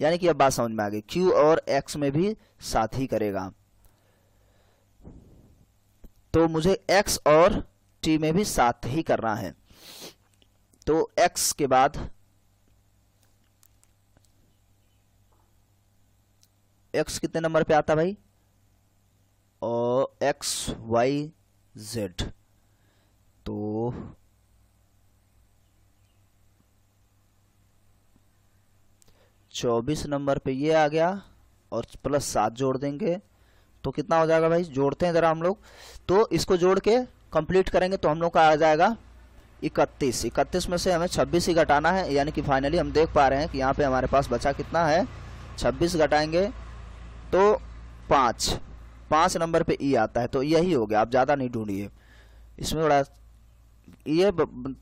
यानी कि अब बात समझ में आ गई क्यू और एक्स में भी साथ ही करेगा तो मुझे एक्स और टी में भी साथ ही करना है तो x के बाद x कितने नंबर पे आता भाई और x y z तो चौबीस नंबर पे ये आ गया और प्लस सात जोड़ देंगे तो कितना हो जाएगा भाई जोड़ते हैं ज़रा हम लोग तो इसको जोड़ के कंप्लीट करेंगे तो हम लोग का आ जाएगा इकतीस इकतीस में से हमें छब्बीस ही घटाना है यानी कि फाइनली हम देख पा रहे हैं कि यहाँ पे हमारे पास बचा कितना है छब्बीस घटाएंगे तो पाँच पाँच नंबर पे ई आता है तो यही हो गया आप ज़्यादा नहीं ढूंढिए इसमें बड़ा ये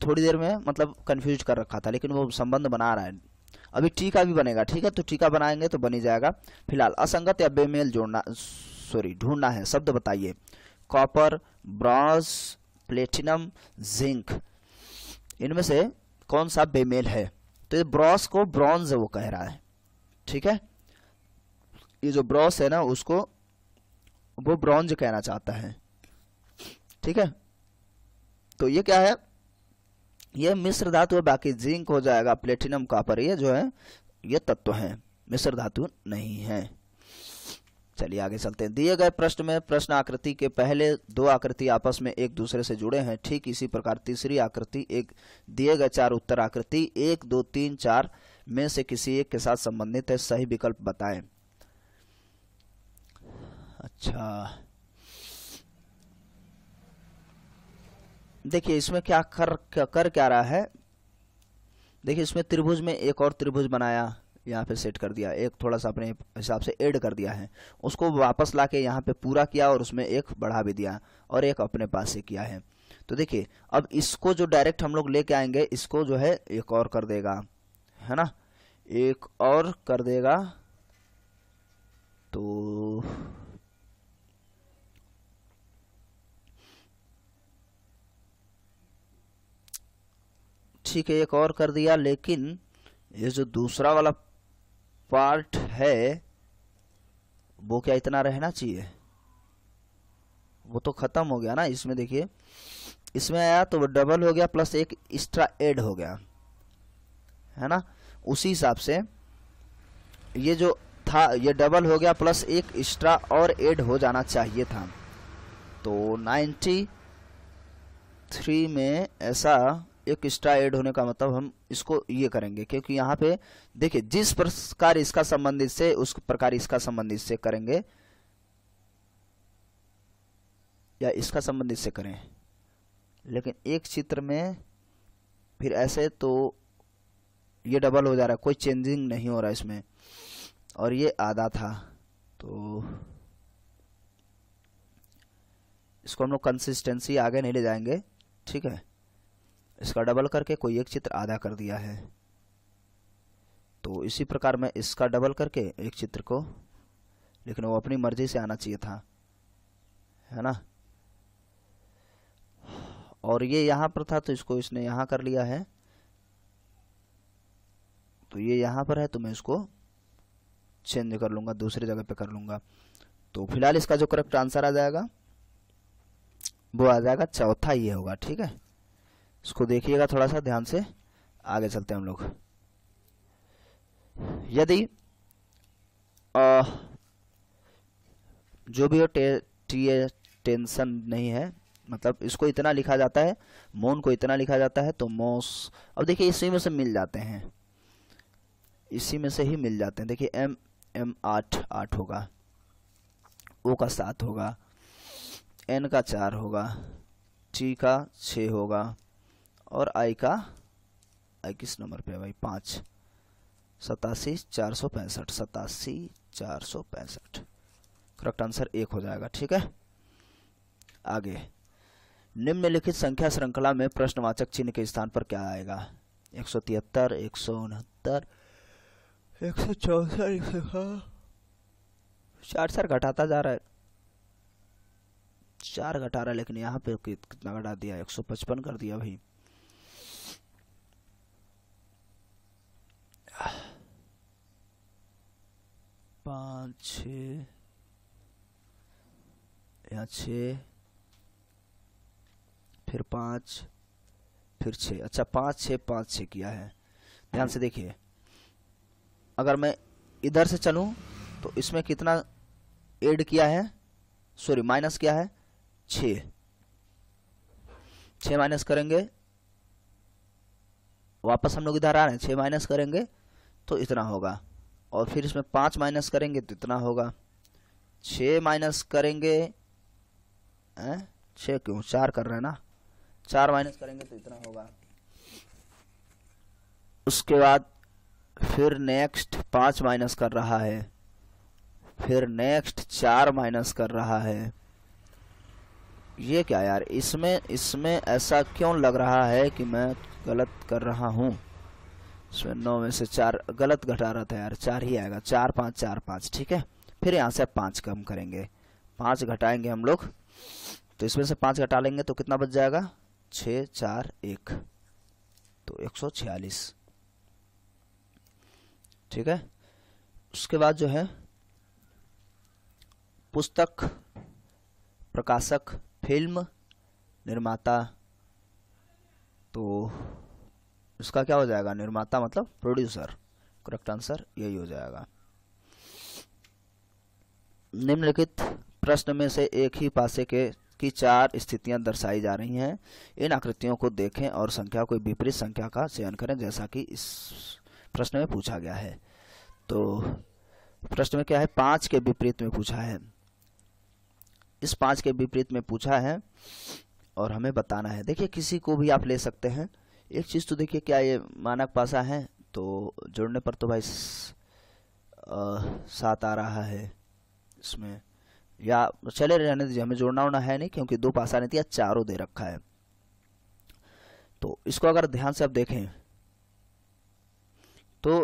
थोड़ी देर में मतलब कन्फ्यूज कर रखा था लेकिन वो संबंध बना रहा है अभी टीका भी बनेगा ठीक है तो टीका बनाएंगे तो बनी जाएगा फिलहाल असंगत या बेमेल जोड़ना सॉरी ढूंढना है शब्द बताइए कॉपर ब्रॉन्ज प्लेटिनम जिंक इनमें से कौन सा बेमेल है तो ये ब्रॉस को ब्रॉन्ज वो कह रहा है ठीक है ये जो ब्रॉस है ना उसको वो ब्रॉन्ज कहना चाहता है ठीक है तो ये क्या है ये मिश्र धातु है बाकी जिंक हो जाएगा प्लेटिनम कापर ये जो है ये तत्व है मिश्र धातु नहीं है चलिए आगे चलते हैं दिए गए प्रश्न में प्रश्न आकृति के पहले दो आकृति आपस में एक दूसरे से जुड़े हैं ठीक इसी प्रकार तीसरी आकृति एक दिए गए चार उत्तर आकृति एक दो तीन चार में से किसी एक के साथ संबंधित है सही विकल्प बताएं अच्छा देखिए इसमें क्या कर क्या कर क्या रहा है देखिए इसमें त्रिभुज में एक और त्रिभुज बनाया यहाँ पे सेट कर दिया एक थोड़ा सा अपने हिसाब से ऐड कर दिया है उसको वापस लाके के यहाँ पर पूरा किया और उसमें एक बढ़ा भी दिया और एक अपने पास से किया है तो देखिए अब इसको जो डायरेक्ट हम लोग लेके आएंगे इसको जो है एक और कर देगा है ना एक और कर देगा तो ठीक है एक और कर दिया लेकिन ये जो दूसरा वाला पार्ट है वो क्या इतना रहना चाहिए वो तो ख़त्म हो गया ना इसमें देखिए इसमें आया तो वो डबल हो गया प्लस एक एक्स्ट्रा एड हो गया है ना उसी हिसाब से ये जो था ये डबल हो गया प्लस एक एक्स्ट्रा और एड हो जाना चाहिए था तो नाइन्टी थ्री में ऐसा एक एक्स्ट्रा ऐड होने का मतलब हम इसको ये करेंगे क्योंकि यहाँ पे देखिए जिस प्रकार इसका संबंधित से उस प्रकार इसका संबंधित से करेंगे या इसका संबंधित से करें लेकिन एक चित्र में फिर ऐसे तो ये डबल हो जा रहा है कोई चेंजिंग नहीं हो रहा है इसमें और ये आधा था तो इसको हम लोग कंसिस्टेंसी आगे नहीं ले जाएंगे ठीक है इसका डबल करके कोई एक चित्र आधा कर दिया है तो इसी प्रकार मैं इसका डबल करके एक चित्र को लेकिन वो अपनी मर्जी से आना चाहिए था है ना और ये यहाँ पर था तो इसको इसने यहाँ कर लिया है तो ये यहाँ पर है तो मैं इसको चेंज कर लूँगा दूसरी जगह पे कर लूँगा तो फिलहाल इसका जो करेक्ट आंसर आ जाएगा वो आ जाएगा चौथा ये होगा ठीक है इसको देखिएगा थोड़ा सा ध्यान से आगे चलते हैं हम लोग यदि आ, जो भी हो टे, टे, टेंशन नहीं है मतलब इसको इतना लिखा जाता है मोन को इतना लिखा जाता है तो मोस अब देखिए इसी में से मिल जाते हैं इसी में से ही मिल जाते हैं देखिए एम एम आठ आठ होगा ओ का सात होगा एन का चार होगा टी का छः होगा और आई का आई किस नंबर पे है भाई पाँच सतासी चार सौ पैंसठ सतासी चार सौ पैंसठ करेक्ट आंसर एक हो जाएगा ठीक है आगे निम्नलिखित संख्या श्रृंखला में प्रश्नवाचक चिन्ह के स्थान पर क्या आएगा एक सौ तिहत्तर एक सौ उनहत्तर एक सौ चौसठ एक सौ चार चार घटाता जा रहा है चार घटा रहा है लेकिन यहाँ पे कितना घटा दिया एक सौ पचपन कर दिया भाई पाँच छ छ फिर पाँच फिर छः अच्छा पाँच छः पाँच छः किया है ध्यान से देखिए अगर मैं इधर से चलूं तो इसमें कितना एड किया है सॉरी माइनस क्या है छ छ माइनस करेंगे वापस हम लोग इधर आ रहे हैं छ माइनस करेंगे तो इतना होगा और फिर इसमें पाँच माइनस करेंगे तो इतना होगा छः माइनस करेंगे हैं छः क्यों चार कर रहे हैं ना चार माइनस करेंगे तो इतना होगा उसके बाद फिर नेक्स्ट पाँच माइनस कर रहा है फिर नेक्स्ट चार माइनस कर रहा है ये क्या यार इसमें इसमें ऐसा क्यों लग रहा है कि मैं गलत कर रहा हूँ इसमें नौ में से चार गलत घटा रहा था यार चार ही आएगा चार पाँच चार पाँच ठीक है फिर यहाँ से पाँच कम करेंगे पाँच घटाएंगे हम लोग तो इसमें से पाँच घटा लेंगे तो कितना बच जाएगा छः चार एक तो एक सौ छियालीस ठीक है उसके बाद जो है पुस्तक प्रकाशक फिल्म निर्माता तो इसका क्या हो जाएगा निर्माता मतलब प्रोड्यूसर करेक्ट आंसर यही हो जाएगा निम्नलिखित प्रश्न में से एक ही पासे के की चार स्थितियां दर्शाई जा रही हैं इन आकृतियों को देखें और संख्या को विपरीत संख्या का चयन करें जैसा कि इस प्रश्न में पूछा गया है तो प्रश्न में क्या है पांच के विपरीत में पूछा है इस पांच के विपरीत में पूछा है और हमें बताना है देखिए किसी को भी आप ले सकते हैं एक चीज़ तो देखिए क्या ये मानक पासा है तो जोड़ने पर तो भाई सात आ रहा है इसमें या चले रहने दीजिए हमें जोड़ना होना है नहीं क्योंकि दो पासा नहीं दिया चारों दे रखा है तो इसको अगर ध्यान से आप देखें तो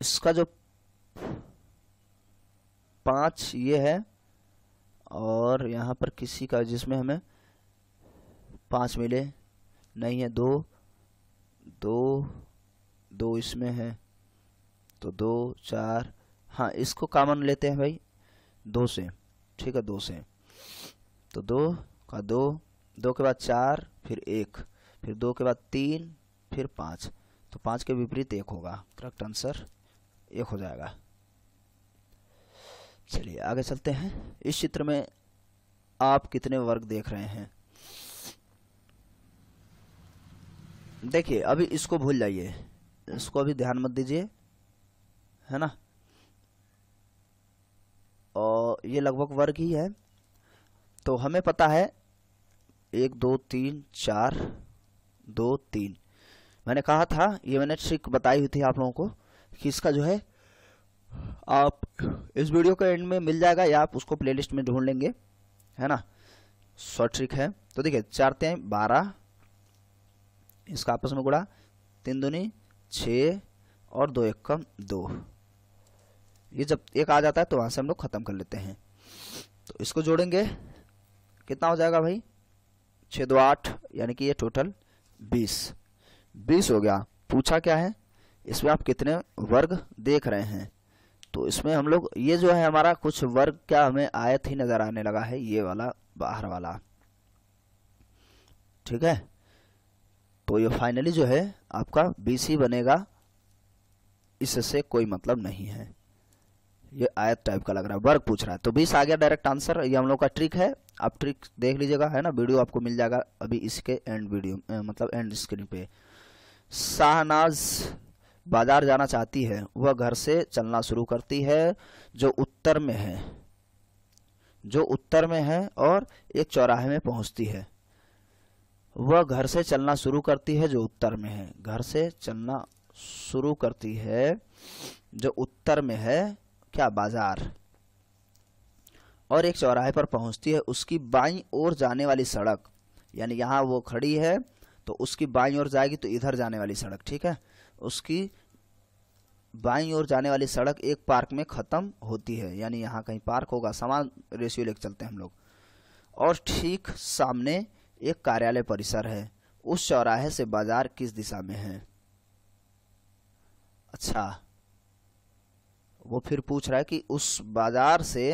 इसका जो पांच ये है और यहाँ पर किसी का जिसमें हमें पाँच मिले नहीं है दो दो दो इसमें है तो दो चार हाँ इसको कामन लेते हैं भाई दो से ठीक है दो से तो दो का दो दो के बाद चार फिर एक फिर दो के बाद तीन फिर पाँच तो पाँच के विपरीत एक होगा करेक्ट आंसर एक हो जाएगा चलिए आगे चलते हैं इस चित्र में आप कितने वर्ग देख रहे हैं देखिए अभी इसको भूल जाइए इसको अभी ध्यान मत दीजिए है ना और ये लगभग वर्ग ही है तो हमें पता है एक दो तीन चार दो तीन मैंने कहा था ये मैंने ट्रिक बताई हुई थी आप लोगों को कि इसका जो है आप इस वीडियो के एंड में मिल जाएगा या आप उसको प्लेलिस्ट में ढूंढ लेंगे है ना शॉर्ट ट्रिक है तो देखिए चार तें बारह इसका आपस में गुड़ा तीन दूनी छः और दो एक कम दो ये जब एक आ जाता है तो वहाँ से हम लोग ख़त्म कर लेते हैं तो इसको जोड़ेंगे कितना हो जाएगा भाई छः दो आठ यानी कि ये टोटल बीस बीस हो गया पूछा क्या है इसमें आप कितने वर्ग देख रहे हैं तो इसमें हम लोग ये जो है हमारा कुछ वर्ग क्या हमें आयत ही नज़र आने लगा है ये वाला बाहर वाला ठीक है तो ये फाइनली जो है आपका BC बनेगा इससे कोई मतलब नहीं है ये आयत टाइप का लग रहा है वर्ग पूछ रहा है तो बीस आ गया डायरेक्ट आंसर ये हम लोग का ट्रिक है आप ट्रिक देख लीजिएगा है ना वीडियो आपको मिल जाएगा अभी इसके एंड वीडियो मतलब एंड स्क्रीन पे शाहनाज बाजार जाना चाहती है वह घर से चलना शुरू करती है जो उत्तर में है जो उत्तर में है और एक चौराहे में पहुंचती है वह घर से चलना शुरू करती है जो उत्तर में है घर से चलना शुरू करती है जो उत्तर में है क्या बाजार और एक चौराहे पर पहुंचती है उसकी बाई ओर जाने वाली सड़क यानी यहाँ वो खड़ी है तो उसकी बाई ओर जाएगी तो इधर जाने वाली सड़क ठीक है उसकी बाई ओर जाने वाली सड़क एक पार्क में ख़त्म होती है यानी यहाँ कहीं पार्क होगा समान रेशियो लेकर चलते हैं हम लोग और ठीक सामने एक कार्यालय परिसर है उस चौराहे से बाजार किस दिशा में है अच्छा वो फिर पूछ रहा है कि उस बाजार से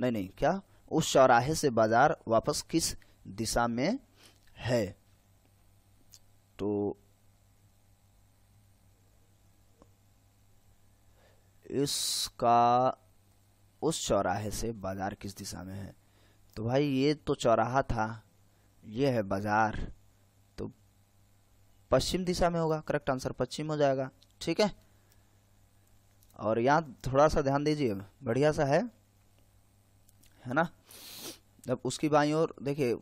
नहीं नहीं क्या उस चौराहे से बाजार वापस किस दिशा में है तो इसका उस चौराहे से बाजार किस दिशा में है तो भाई ये तो चौराहा था ये है बाजार तो पश्चिम दिशा में होगा करेक्ट आंसर पश्चिम हो जाएगा ठीक है और यहाँ थोड़ा सा ध्यान दीजिए बढ़िया सा है है ना जब उसकी बाई और देखिए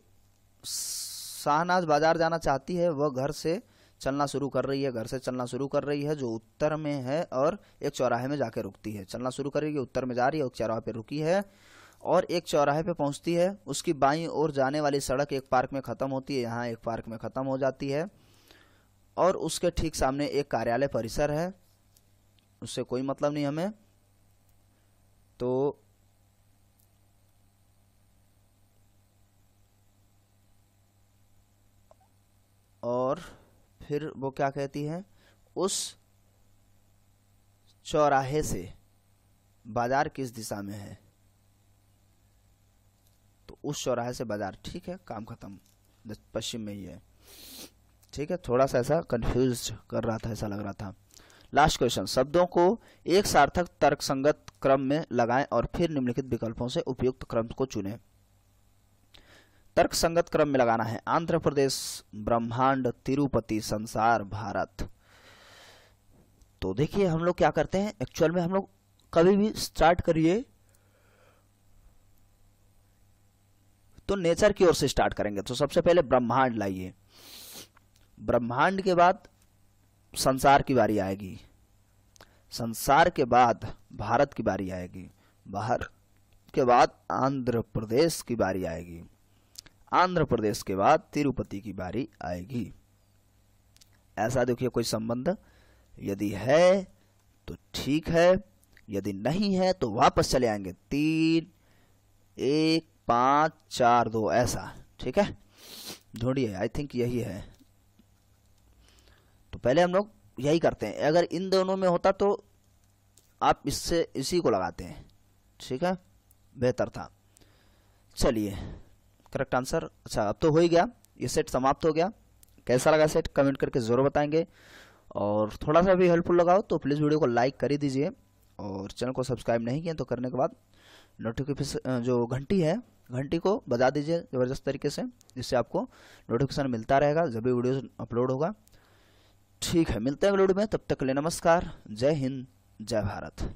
शाहनाज बाजार जाना चाहती है वह घर से चलना शुरू कर रही है घर से चलना शुरू कर रही है जो उत्तर में है और एक चौराहे में जाके रुकती है चलना शुरू कर रही है उत्तर में जा रही है और चौराहे पे रुकी है और एक चौराहे पे पहुंचती है उसकी बाईं ओर जाने वाली सड़क एक पार्क में ख़त्म होती है यहाँ एक पार्क में ख़त्म हो जाती है और उसके ठीक सामने एक कार्यालय परिसर है उससे कोई मतलब नहीं हमें तो और फिर वो क्या कहती है उस चौराहे से बाजार किस दिशा में है उस चौराहे से बाजार ठीक है काम खत्म पश्चिम में ही है ठीक है थोड़ा सा ऐसा कंफ्यूज कर रहा था ऐसा लग रहा था लास्ट क्वेश्चन शब्दों को एक सार्थक तर्कसंगत क्रम में लगाएं और फिर निम्नलिखित विकल्पों से उपयुक्त क्रम को चुनें तर्कसंगत क्रम में लगाना है आंध्र प्रदेश ब्रह्मांड तिरुपति संसार भारत तो देखिए हम लोग क्या करते हैं एक्चुअल में हम लोग कभी भी स्टार्ट करिए तो नेचर की ओर से स्टार्ट करेंगे तो सबसे पहले ब्रह्मांड लाइए ब्रह्मांड के बाद संसार की बारी आएगी संसार के बाद भारत की बारी आएगी बाहर के बाद आंध्र प्रदेश की बारी आएगी आंध्र प्रदेश के बाद तिरुपति की बारी आएगी ऐसा देखिए कोई संबंध यदि है तो ठीक है यदि नहीं है तो वापस चले आएंगे तीन एक पाँच चार दो ऐसा ठीक है ढूंढिए आई थिंक यही है तो पहले हम लोग यही करते हैं अगर इन दोनों में होता तो आप इससे इसी को लगाते हैं ठीक है बेहतर था चलिए करेक्ट आंसर अच्छा अब तो हो ही गया ये सेट समाप्त हो गया कैसा लगा सेट कमेंट करके ज़रूर बताएंगे और थोड़ा सा भी हेल्पफुल लगाओ तो प्लीज़ वीडियो को लाइक कर ही दीजिए और चैनल को सब्सक्राइब नहीं किया तो करने के बाद नोटिफिकेशन जो घंटी है घंटी को बजा दीजिए ज़बरदस्त तरीके से जिससे आपको नोटिफिकेशन मिलता रहेगा जब भी वीडियो अपलोड होगा ठीक है मिलते हैं अगले वीडियो में तब तक के लिए नमस्कार जय हिंद जय भारत